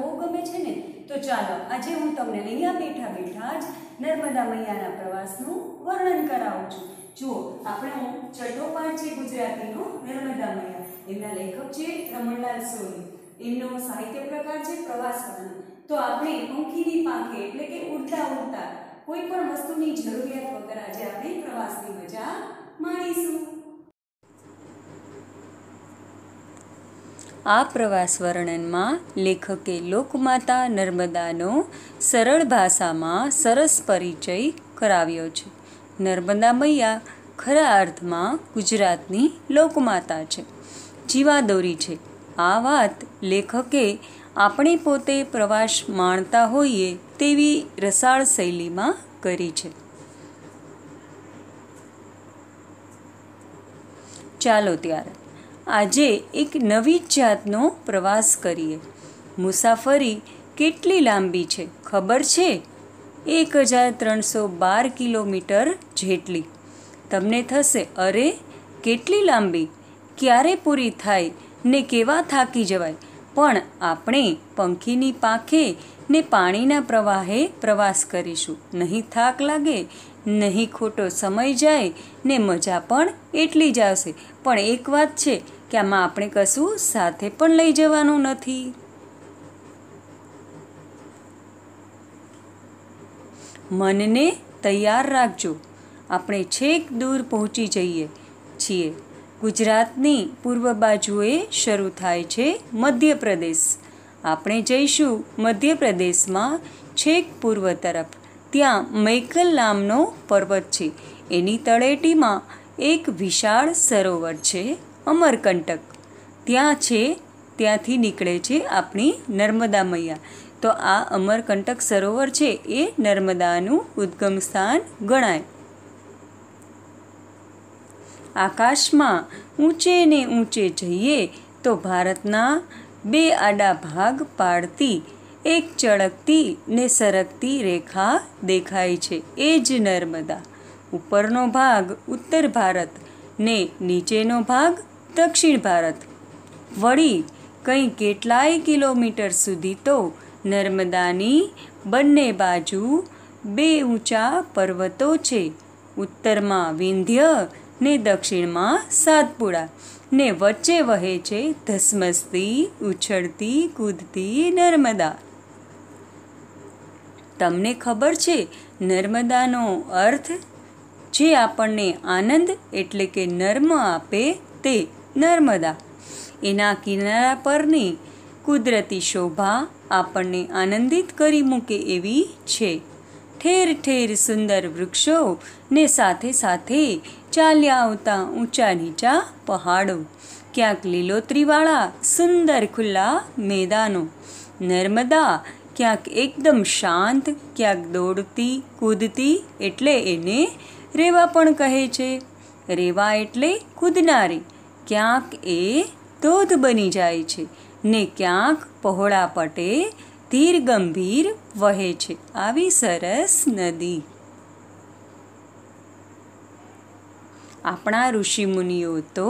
બહુ ગમે છે ને તો ચાલો આજે હું તમને અહીંયા બેઠા બેઠા જ નર્મદા મૈયાના પ્રવાસનું વર્ણન કરાવું છું જુઓ આપણે હું છઠ્ઠો પાઠ છે ગુજરાતીનો નર્મદા મૈયા એમના લેખક છે રમણલાલ સોની એમનો સાહિત્ય પ્રકાર છે પ્રવાસ વર્ણન તો આપણે પંખીની પાંખે એટલે કે ઉડતા ઉડતા કોઈ પણ વસ્તુની જરૂરિયાત વગર આજે આપણે પ્રવાસની મજા માણીશું આ પ્રવાસ વર્ણનમાં લેખકે લોકમાતા નર્મદાનો સરળ ભાષામાં સરસ પરિચય કરાવ્યો છે નર્મદા મૈયા ખરા અર્થમાં ગુજરાતની લોકમાતા છે જીવાદોરી છે આ વાત લેખકે આપણે પોતે પ્રવાસ માણતા હોઈએ તેવી રસાળ શૈલીમાં કરી છે ચાલો ત્યારે આજે એક નવી જાતનો પ્રવાસ કરીએ મુસાફરી કેટલી લાંબી છે ખબર છે એક હજાર ત્રણસો બાર કિલોમીટર જેટલી તમને થશે અરે કેટલી લાંબી ક્યારે પૂરી થાય ને કેવા થાકી જવાય પણ આપણે પંખીની પાંખે ને પાણીના પ્રવાહે પ્રવાસ કરીશું નહીં થાક લાગે નહીં ખોટો સમય જાય ને મજા પણ એટલી જ આવશે પણ એક વાત છે કે આમાં આપણે કશું સાથે પણ લઈ જવાનું નથી મનને તૈયાર રાખજો આપણે છેક દૂર પહોંચી જઈએ છીએ ગુજરાતની પૂર્વ બાજુએ શરૂ થાય છે મધ્યપ્રદેશ આપણે જઈશું મધ્યપ્રદેશમાં છેક પૂર્વ તરફ ત્યાં મૈકલ નામનો પર્વત છે એની તળેટીમાં એક વિશાળ સરોવર છે અમરકંટક ત્યાં છે ત્યાંથી નીકળે છે આપણી નર્મદા મૈયા તો આ અમરકંટક સરોવર છે એ નર્મદાનું ઉદ્ગમ સ્થાન ગણાય આકાશમાં ઊંચે ને ઊંચે જઈએ તો ભારતના બે આડા ભાગ પાડતી એક ચળકતી ને સરકતી રેખા દેખાય છે એ જ નર્મદા ઉપરનો ભાગ ઉત્તર ભારત ને નીચેનો ભાગ દક્ષિણ ભારત વળી કંઈ કેટલાય કિલોમીટર સુધી તો નર્મદાની બંને બાજુ બે ઊંચા પર્વતો છે ઉત્તરમાં વિંધ્ય ને દક્ષિણમાં સાતપુડા ને વચ્ચે વહે છે ધસમસતી ઉછળતી કૂદતી નર્મદા તમને ખબર છે નર્મદાનો અર્થ જે આપણને આનંદ એટલે કે નર્મ આપે તે નર્મદા એના કિનારા પરની કુદરતી શોભા આપણને આનંદિત કરી મૂકે એવી છે ઠેર ઠેર સુંદર વૃક્ષો ને સાથે સાથે ચાલ્યા આવતા ઊંચા નીચા પહાડો ક્યાંક લીલોતરીવાળા સુંદર ખુલ્લા મેદાનો નર્મદા ક્યાંક એકદમ શાંત ક્યાંક દોડતી કૂદતી એટલે એને રેવા પણ કહે છે રેવા એટલે કૂદનારી ક્યાંક એ ધોધ બની જાય છે ને ક્યાંક પહોળા પટે ધીર ગંભીર વહે છે આવી સરસ નદી આપણા ઋષિમુનિઓ તો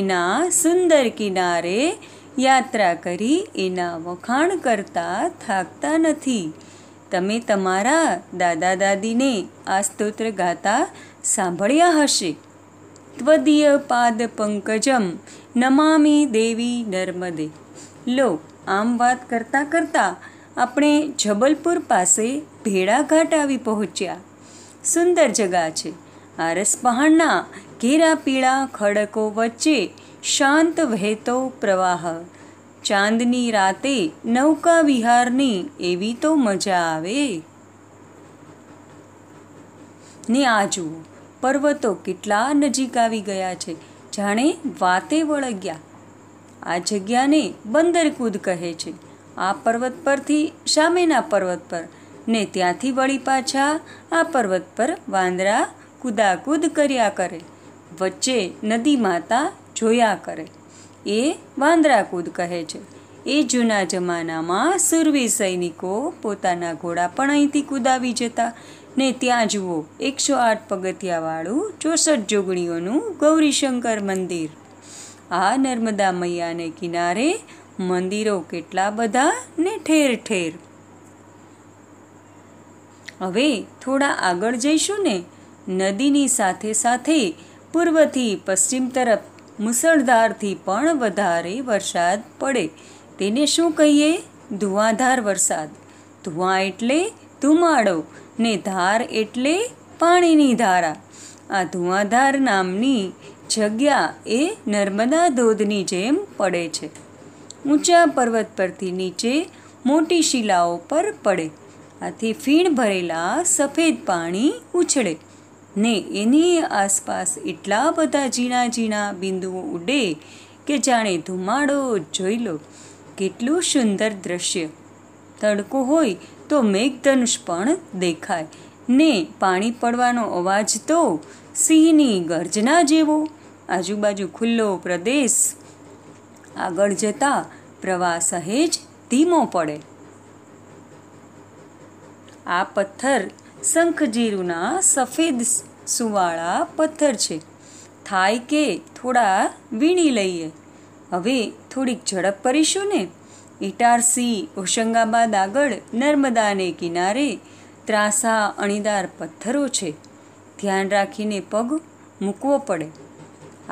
એના સુંદર કિનારે યાત્રા કરી એના વખાણ કરતા થાકતા નથી તમે તમારા દાદા દાદીને આ સ્તોત્ર ગાતા સાંભળ્યા હશે ત્વદીય પાદ પંકજમ નમામી દેવી નર્મદે લો આમ વાત કરતાં કરતાં આપણે જબલપુર પાસે ભેડાઘાટ આવી પહોંચ્યા સુંદર જગા છે આરસ પહાડના ઘેરા પીળા ખડકો વચ્ચે શાંત વહેતો પ્રવાહ ચાંદની રાતે નૌકા વિહારની એવી તો મજા આવે ને આ જુઓ પર્વતો કેટલા નજીક આવી ગયા છે જાણે વાતે વળગ્યા આ જગ્યાને બંદરકૂદ કહે છે આ પર્વત પરથી સામેના પર્વત પર ને ત્યાંથી વળી પાછા આ પર્વત પર વાંદરા કૂદાકૂદ કર્યા કરે વચ્ચે નદી માતા જોયા કરે એ વાંદરાકૂદ કહે છે એ જૂના જમાનામાં સુરવી સૈનિકો પોતાના ઘોડા પણ અહીંથી કૂદાવી જતા ને ત્યાં જુઓ એકસો આઠ પગથિયાવાળું ચોસઠ જોગણીઓનું ગૌરીશંકર મંદિર આ નર્મદા મૈયાને કિનારે મંદિરો કેટલા બધા ને ઠેર ઠેર હવે થોડા આગળ જઈશું ને નદીની સાથે સાથે પૂર્વથી પશ્ચિમ તરફ મુસળધારથી પણ વધારે વરસાદ પડે તેને શું કહીએ ધુવાધાર વરસાદ ધુવા એટલે ધુમાડો ને ધાર એટલે પાણીની ધારા આ ધુઆધાર નામની જગ્યા એ નર્મદા ધોધની જેમ પડે છે ઊંચા પર્વત પરથી નીચે મોટી શિલાઓ પર પડે આથી ફીણ ભરેલા સફેદ પાણી ઉછળે ને એની આસપાસ એટલા બધા ઝીણા ઝીણા બિંદુઓ ઉડે કે જાણે ધુમાડો જોઈ લો કેટલું સુંદર દ્રશ્ય તડકો હોય તો મેઘધનુષ પણ દેખાય ને પાણી પડવાનો અવાજ તો સિંહની ગર્જના જેવો આજુબાજુ ખુલ્લો પ્રદેશ આગળ જતા પ્રવાહ સહેજ ધીમો પડે આ પથ્થર શંખજીરુના સફેદ સુવાળા પથ્થર છે થાય કે થોડા વીણી લઈએ હવે થોડીક ઝડપ કરીશું ને ઇટારસી હોશંગાબાદ આગળ નર્મદાને કિનારે ત્રાસા અણીદાર પથ્થરો છે ધ્યાન રાખીને પગ મૂકવો પડે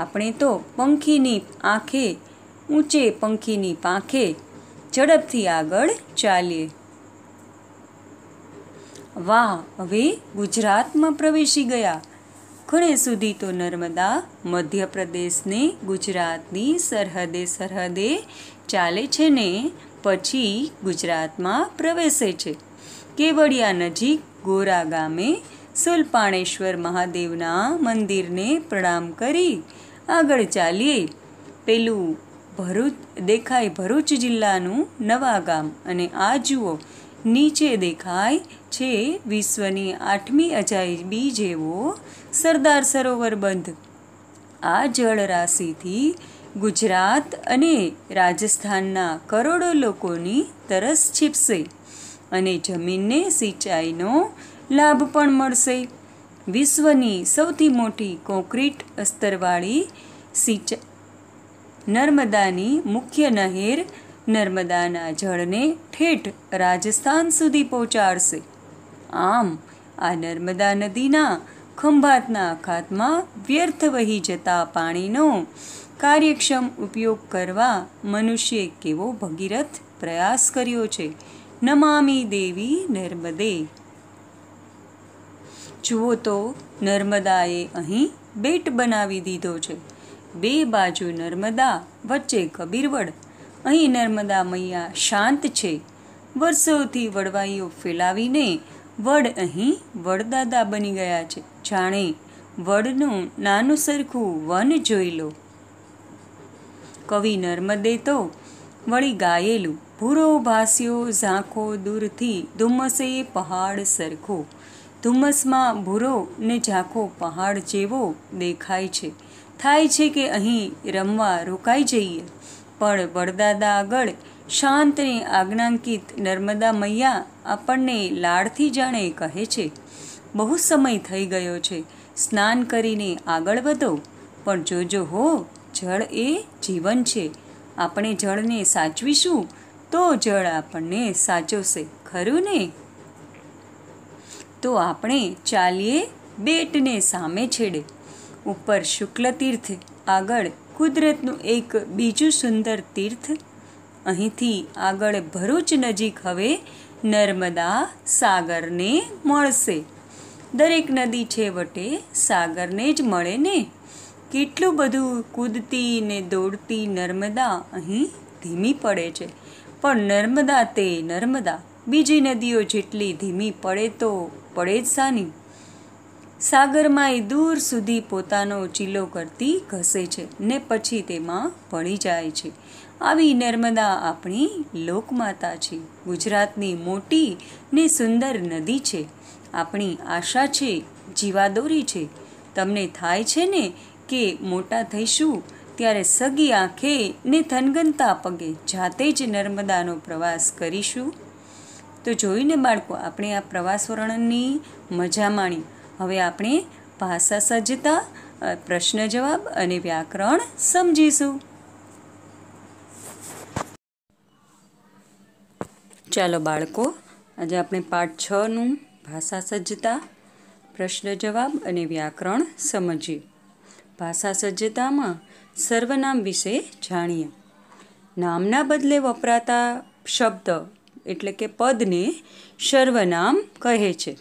આપણે તો પંખીની આંખે ઊંચે પંખીની પાંખે ઝડપથી આગળ ચાલીએ વાહ હવે ગુજરાતમાં પ્રવેશી ગયા ખૂણે સુધી તો નર્મદા મધ્યપ્રદેશને ગુજરાતની સરહદે સરહદે ચાલે છે ને પછી ગુજરાતમાં પ્રવેશે છે કેવડિયા નજીક ગોરા ગામે સુલપાણેશ્વર મહાદેવના મંદિરને પ્રણામ કરી આગળ ચાલીએ પેલું ભરૂચ દેખાય ભરૂચ જિલ્લાનું નવા ગામ અને આ જુઓ નીચે દેખાય છે વિશ્વની આઠમી અજાયબી જેવો સરદાર સરોવર બંધ આ જળરાશિથી ગુજરાત અને રાજસ્થાનના કરોડો લોકોની તરસ છીપશે અને જમીનને સિંચાઈનો લાભ પણ મળશે વિશ્વની સૌથી મોટી કોન્ક્રીટ અસ્તરવાળી સિંચા નર્મદાની મુખ્ય નહેર નર્મદાના જળને ઠેઠ રાજસ્થાન સુધી પહોંચાડશે આમ આ નર્મદા નદીના ખંભાતના અખાતમાં વ્યર્થ વહી જતા પાણીનો કાર્યક્ષમ ઉપયોગ કરવા મનુષ્યે કેવો ભગીરથ પ્રયાસ કર્યો છે નમામી દેવી નર્મદે જુઓ તો નર્મદાએ અહીં બેટ બનાવી દીધો છે બે બાજુ નર્મદા વચ્ચે કબીરવડ અહીં નર્મદા મૈયા શાંત છે વર્ષોથી વડવાઈઓ ફેલાવીને વડ અહીં વડદાદા બની ગયા છે જાણે વડનું નાનું સરખું વન જોઈ લો કવિ નર્મદે તો વળી ગાયેલું ભૂરો ભાસ્યો ઝાંખો દૂરથી ધુમ્મસે પહાડ સરખો ધુમ્મસમાં ભૂરો ને ઝાંખો પહાડ જેવો દેખાય છે થાય છે કે અહીં રમવા રોકાઈ જઈએ પણ વડદાદા આગળ શાંતને આજ્ઞાંકિત નર્મદા મૈયા આપણને લાડથી જાણે કહે છે બહુ સમય થઈ ગયો છે સ્નાન કરીને આગળ વધો પણ જોજો હો જળ એ જીવન છે આપણે જળને સાચવીશું તો જળ આપણને સાચવશે ખરું ને તો આપણે ચાલીએ બેટને સામે છેડે ઉપર શુક્લ તીર્થ આગળ કુદરતનું એક બીજું સુંદર તીર્થ અહીંથી આગળ ભરૂચ નજીક હવે નર્મદા સાગરને મળશે દરેક નદી છેવટે સાગરને જ મળે ને કેટલું બધું કૂદતી ને દોડતી નર્મદા અહીં ધીમી પડે છે પણ નર્મદા તે નર્મદા બીજી નદીઓ જેટલી ધીમી પડે તો પડે જ સાની સાગરમાં એ દૂર સુધી પોતાનો ચીલો કરતી ઘસે છે ને પછી તેમાં પડી જાય છે આવી નર્મદા આપણી લોકમાતા છે ગુજરાતની મોટી ને સુંદર નદી છે આપણી આશા છે જીવાદોરી છે તમને થાય છે ને કે મોટા થઈશું ત્યારે સગી આંખે ને થનગનતા પગે જાતે જ નર્મદાનો પ્રવાસ કરીશું તો જોઈને બાળકો આપણે આ પ્રવાસ વર્ણનની મજા માણી હવે આપણે ભાષા સજ્જતા પ્રશ્ન જવાબ અને વ્યાકરણ સમજીશું ચાલો બાળકો આજે આપણે પાઠ છનું ભાષા સજ્જતા પ્રશ્ન જવાબ અને વ્યાકરણ સમજીએ ભાષા સજ્જતામાં સર્વનામ વિશે જાણીએ નામના બદલે વપરાતા શબ્દ એટલે કે પદને સર્વનામ કહે છે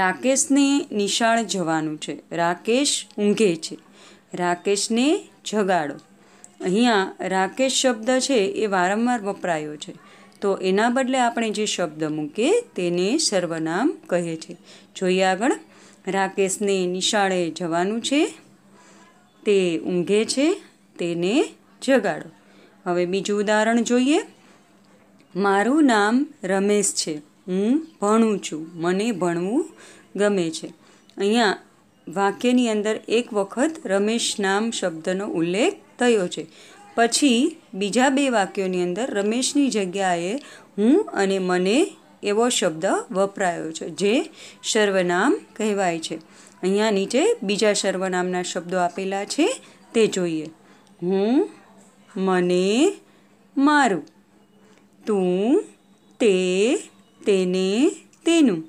રાકેશને નિશાળ જવાનું છે રાકેશ ઊંઘે છે રાકેશને જગાડો અહીંયા રાકેશ શબ્દ છે એ વારંવાર વપરાયો છે તો એના બદલે આપણે જે શબ્દ મૂકીએ તેને સર્વનામ કહે છે જોઈએ આગળ રાકેશને નિશાળે જવાનું છે તે ઊંઘે છે તેને જગાડો હવે બીજું ઉદાહરણ જોઈએ મારું નામ રમેશ છે હું ભણું છું મને ભણવું ગમે છે અહીંયા વાક્યની અંદર એક વખત રમેશ નામ શબ્દનો ઉલ્લેખ થયો છે પછી બીજા બે વાક્યોની અંદર રમેશની જગ્યાએ હું અને મને એવો શબ્દ વપરાયો છે જે સર્વનામ કહેવાય છે અહીંયા નીચે બીજા સર્વનામના શબ્દો આપેલા છે તે જોઈએ હું મને મારું તું તે તેને તેનું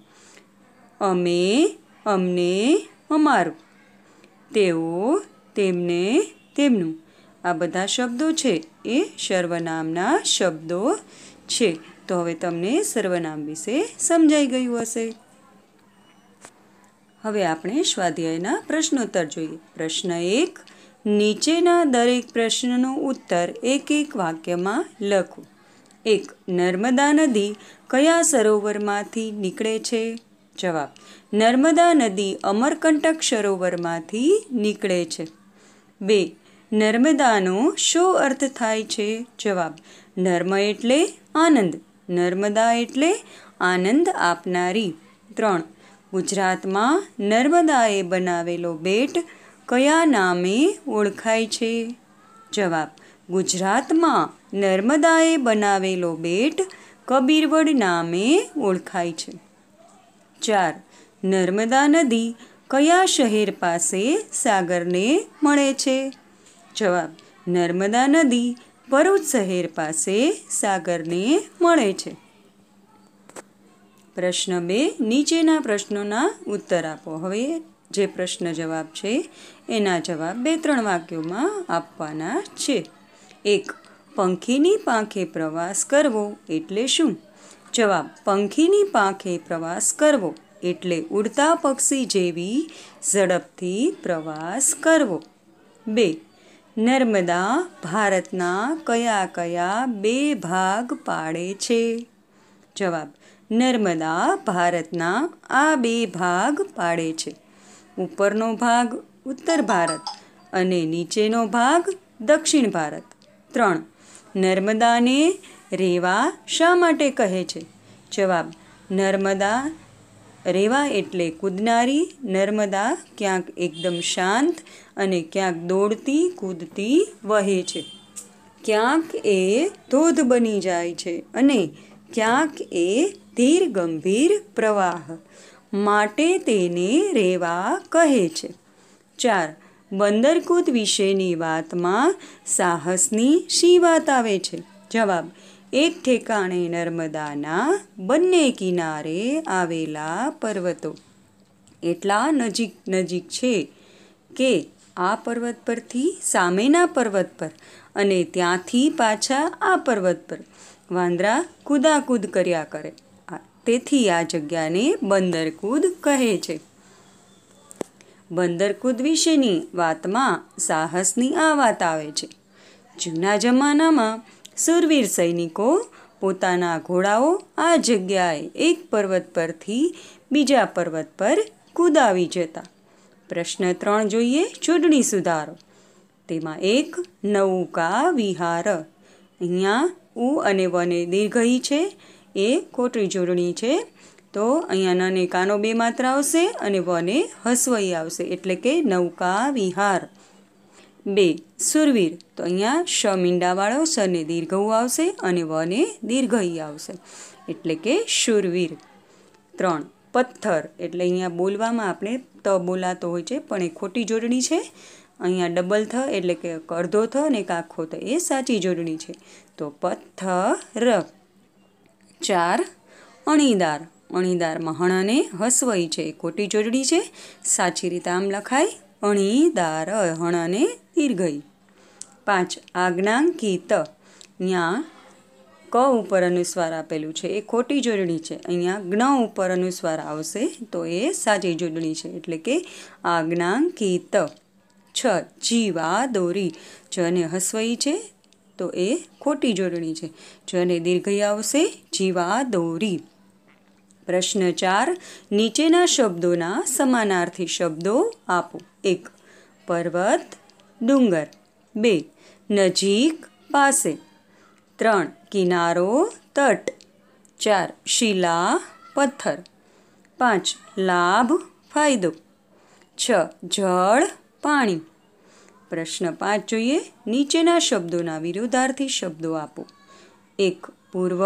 અમે અમને અમારું તેઓ તેમને તેમનું આ બધા શબ્દો છે એ સર્વનામના શબ્દો છે તો હવે તમને સર્વનામ વિશે સમજાઈ ગયું હશે હવે આપણે સ્વાધ્યાયના પ્રશ્નોત્તર જોઈએ પ્રશ્ન એક નીચેના દરેક પ્રશ્નનો ઉત્તર એક એક વાક્યમાં લખો એક નર્મદા નદી કયા સરોવરમાંથી નીકળે છે જવાબ નર્મદા નદી અમરકંટક સરોવરમાંથી નીકળે છે બે નર્મદાનો શો અર્થ થાય છે જવાબ નર્મ એટલે આનંદ નર્મદા એટલે આનંદ આપનારી ત્રણ ગુજરાતમાં નર્મદાએ બનાવેલો બેટ કયા નામે ઓળખાય છે જવાબ ગુજરાતમાં નર્મદાએ બનાવેલો બેટ કબીરવડ નામે ઓળખાય છે ચાર નર્મદા નદી કયા શહેર પાસે સાગરને મળે છે જવાબ નર્મદા નદી ભરૂચ શહેર પાસે સાગરને મળે છે પ્રશ્ન બે નીચેના પ્રશ્નોના ઉત્તર આપો હવે જે પ્રશ્ન જવાબ છે એના જવાબ બે ત્રણ વાક્યોમાં આપવાના છે એક પંખીની પાંખે પ્રવાસ કરવો એટલે શું જવાબ પંખીની પાંખે પ્રવાસ કરવો એટલે ઉડતા પક્ષી જેવી ઝડપથી પ્રવાસ કરવો બે નર્મદા ભારતના કયા કયા બે ભાગ પાડે છે જવાબ નર્મદા ભારતના આ બે ભાગ પાડે છે ઉપરનો ભાગ ઉત્તર ભારત અને નીચેનો ભાગ દક્ષિણ ભારત ત્રણ નર્મદાને રેવા શા માટે કહે છે જવાબ નર્મદા રેવા એટલે કૂદનારી નર્મદા ક્યાંક એકદમ શાંત અને ક્યાંક દોડતી કૂદતી વહે છે ક્યાંક એ ધોધ બની જાય છે અને ક્યાંક એ ધીર ગંભીર પ્રવાહ માટે તેને રેવા કહે છે ચાર બંદરકૂદ વિશેની વાતમાં સાહસની શી વાત આવે છે જવાબ એક ઠેકાણે નર્મદાના બંને કિનારે આવેલા પર્વતો એટલા નજીક નજીક છે કે આ પર્વત પરથી સામેના પર્વત પર અને ત્યાંથી પાછા આ પર્વત પર વાંદરા કૂદાકૂદ કર્યા કરે તેથી આ જગ્યાને બંદરકૂદ કહે છે બંદરકૂદ વિશેની વાતમાં સાહસની આ વાત આવે છે જૂના જમાનામાં સુરવીર સૈનિકો પોતાના ઘોડાઓ આ જગ્યાએ એક પર્વત પરથી બીજા પર્વત પર કૂદાવી જતા પ્રશ્ન ત્રણ જોઈએ ચૂંટણી સુધારો તેમાં એક નૌકા વિહાર અહીંયા ઉ અને વને દીર્ઘઈ છે એ ખોટરી જોડણી છે તો અહીંયા નને કાનો બે માત્ર આવશે અને વને હસવઈ આવશે એટલે કે નૌકા વિહાર બે સુરવીર તો અહીંયા શ મીંડાવાળો સને દીર્ઘઉ આવશે અને વને દીર્ઘઈ આવશે એટલે કે શુરવીર ત્રણ પથ્થર એટલે અહીંયા બોલવામાં આપણે ત બોલાતો હોય છે પણ એ ખોટી જોડણી છે અહીંયા ડબલ થ એટલે કે અડધો થ અને કાખો થ એ સાચી જોડણી છે તો પથ્થર ચાર અણીદાર અણીદાર હણ હસવઈ છે ખોટી જોડણી છે સાચી રીતે આમ લખાય અણીદાર હણ અને દીર્ઘઈ પાંચ આજ્ઞાંકિત અહીંયા ક ઉપર અનુસ્વાર આપેલું છે એ ખોટી જોડણી છે અહીંયા જ્ઞ ઉપર અનુસ્વાર આવશે તો એ સાચી જોડણી છે એટલે કે આજ્ઞાંકિત છ જીવા દોરી જ અને હસવઈ છે તો એ ખોટી જોડણી છે જને દીર્ઘય આવશે જીવા દોરી પ્રશ્ન ચાર નીચેના શબ્દોના સમાનાર્થી શબ્દો આપો એક પર્વત ડુંગર બે નજીક પાસે ત્રણ કિનારો તટ ચાર શિલા પથ્થર પાંચ લાભ ફાયદો છ જળ પાણી પ્રશ્ન પાંચ જોઈએ નીચેના શબ્દોના વિરોધાર્થી શબ્દો આપો એક પૂર્વ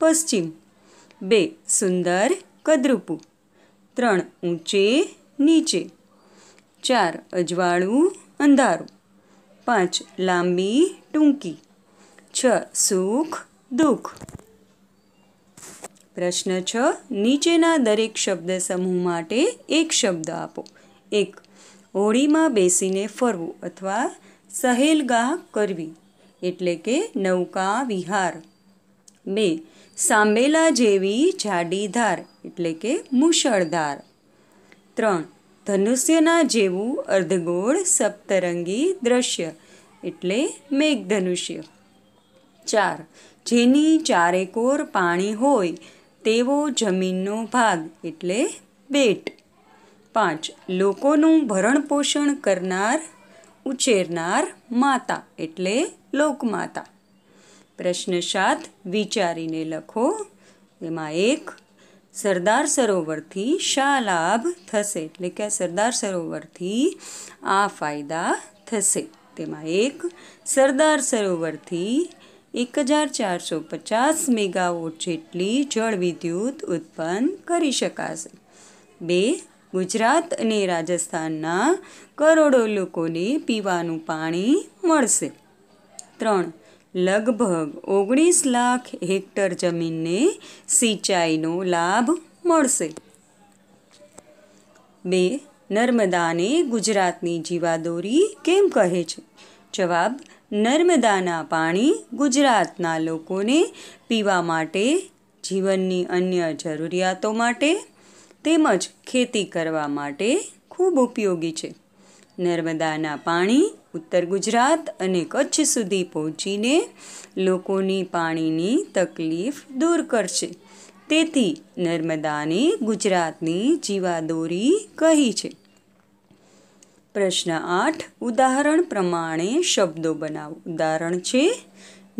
પશ્ચિમ બે સુંદર કદરૂપું ત્રણ ઊંચે નીચે ચાર અજવાળું અંધારું પાંચ લાંબી ટૂંકી છ સુખ દુઃખ પ્રશ્ન છ નીચેના દરેક શબ્દ સમૂહ માટે એક શબ્દ આપો એક હોળીમાં બેસીને ફરવું અથવા સહેલગાહ કરવી એટલે કે નૌકા વિહાર બે સાંભેલા જેવી જાડીધાર એટલે કે મુશળધાર ત્રણ ધનુષ્યના જેવું અર્ધગોળ સપ્તરંગી દ્રશ્ય એટલે મેઘધનુષ્ય ચાર જેની ચારેકોર પાણી હોય તેવો જમીનનો ભાગ એટલે બેટ પાંચ લોકોનું ભરણ પોષણ કરનાર ઉછેરનાર માતા એટલે લોકમાતા પ્રશ્ન સાત વિચારીને લખો એમાં એક સરદાર સરોવરથી શા લાભ થશે એટલે કે સરદાર સરોવરથી આ ફાયદા થશે તેમાં એક સરદાર સરોવરથી એક હજાર ચારસો પચાસ મેગાવોટ જેટલી જળ વિદ્યુત ઉત્પન્ન કરી શકાશે બે ગુજરાત અને રાજસ્થાનના કરોડો લોકોને પીવાનું પાણી મળશે ત્રણ લગભગ ઓગણીસ લાખ હેક્ટર જમીનને સિંચાઈનો લાભ મળશે બે નર્મદાને ગુજરાતની જીવાદોરી કેમ કહે છે જવાબ નર્મદાના પાણી ગુજરાતના લોકોને પીવા માટે જીવનની અન્ય જરૂરિયાતો માટે તેમજ ખેતી કરવા માટે ખૂબ ઉપયોગી છે નર્મદાના પાણી ઉત્તર ગુજરાત અને કચ્છ સુધી પહોંચીને લોકોની પાણીની તકલીફ દૂર કરશે તેથી નર્મદાને ગુજરાતની જીવાદોરી કહી છે પ્રશ્ન આઠ ઉદાહરણ પ્રમાણે શબ્દો બનાવો ઉદાહરણ છે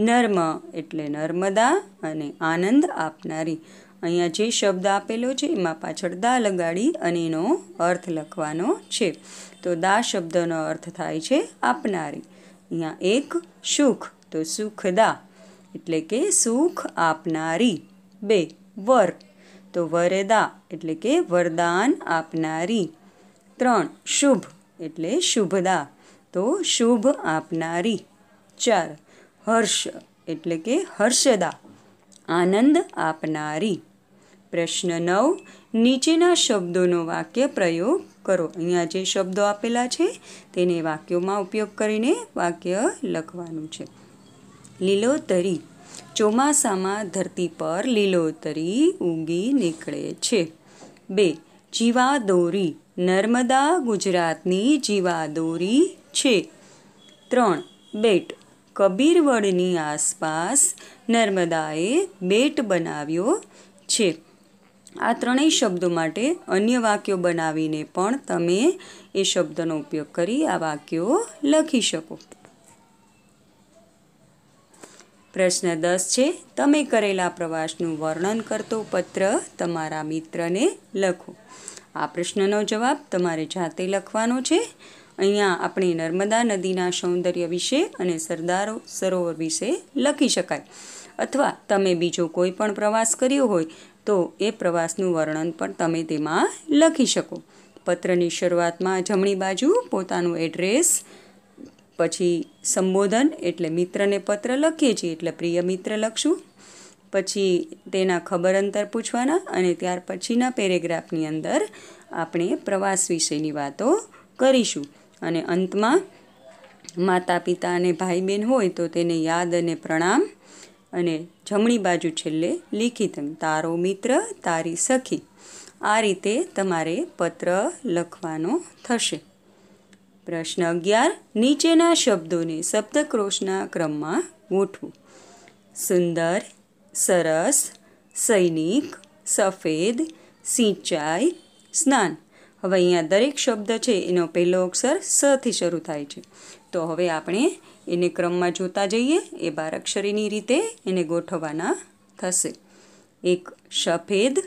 નર્મ એટલે નર્મદા અને આનંદ આપનારી અહીંયા જે શબ્દ આપેલો છે એમાં પાછળ દા લગાડી અને એનો અર્થ લખવાનો છે તો દા શબ્દનો અર્થ થાય છે આપનારી અહીંયા એક સુખ તો સુખદા એટલે કે સુખ આપનારી બે વર તો વરદા એટલે કે વરદાન આપનારી ત્રણ શુભ એટલે શુભદા તો શુભ આપનારી ચાર હર્ષ એટલે કે હર્ષદા આનંદ આપનારી પ્રશ્ન નવ નીચેના શબ્દોનો વાક્ય પ્રયોગ કરો અહીંયા જે શબ્દો આપેલા છે તેને વાક્યોમાં ઉપયોગ કરીને વાક્ય લખવાનું છે લીલોતરી ચોમાસામાં ધરતી પર લીલોતરી ઊગી નીકળે છે બે જીવાદોરી નર્મદા ગુજરાતની જીવાદોરી છે ત્રણ બેટ કબીરવડની આસપાસ નર્મદાએ બેટ બનાવ્યો છે આ ત્રણેય શબ્દો માટે અન્ય વાક્યો બનાવીને પણ તમે એ શબ્દનો ઉપયોગ કરી આ વાક્યો લખી શકો પ્રશ્ન દસ છે તમે કરેલા પ્રવાસનું વર્ણન કરતો પત્ર તમારા મિત્રને લખો આ પ્રશ્નનો જવાબ તમારે જાતે લખવાનો છે અહીંયા આપણે નર્મદા નદીના સૌંદર્ય વિશે અને સરદારો સરોવર વિશે લખી શકાય અથવા તમે બીજો કોઈ પણ પ્રવાસ કર્યો હોય તો એ પ્રવાસનું વર્ણન પણ તમે તેમાં લખી શકો પત્રની શરૂઆતમાં જમણી બાજુ પોતાનું એડ્રેસ પછી સંબોધન એટલે મિત્રને પત્ર લખીએ છીએ એટલે પ્રિય મિત્ર લખશું પછી તેના ખબર અંતર પૂછવાના અને ત્યાર પછીના પેરેગ્રાફની અંદર આપણે પ્રવાસ વિશેની વાતો કરીશું અને અંતમાં માતા પિતા અને ભાઈ બહેન હોય તો તેને યાદ અને પ્રણામ અને જમણી બાજુ છેલ્લે લિખિતંગ તારો મિત્ર તારી સખી આ રીતે તમારે પત્ર લખવાનો થશે પ્રશ્ન અગિયાર નીચેના શબ્દોને શબ્દક્રોશના ક્રમમાં ગોઠવું સુંદર સરસ સૈનિક સફેદ સિંચાઈ સ્નાન હવે અહીંયા દરેક શબ્દ છે એનો પહેલો અક્ષર સથી શરૂ થાય છે તો હવે આપણે એને ક્રમમાં જોતા જઈએ એ બારાક્ષરીની રીતે એને ગોઠવવાના થશે એક સફેદ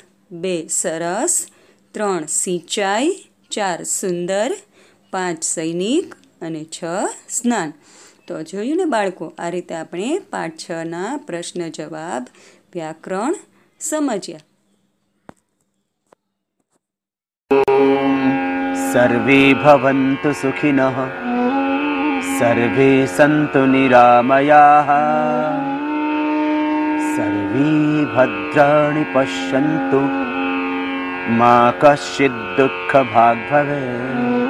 બે સરસ ત્રણ સિંચાઈ ચાર સુંદર પાંચ સૈનિક અને છ સ્નાન તો જોયું ને બાળકો આ રીતે આપણે પાઠ છના પ્રશ્ન જવાબ વ્યાકરણ સમજ્યા સર્વે ભવન્તુ સુખિનઃ सर्वे सन्तु निरामयाः सर्वे भद्राणि पश्यन्तु मा कश्चिद्दुःखभाग्भवेत्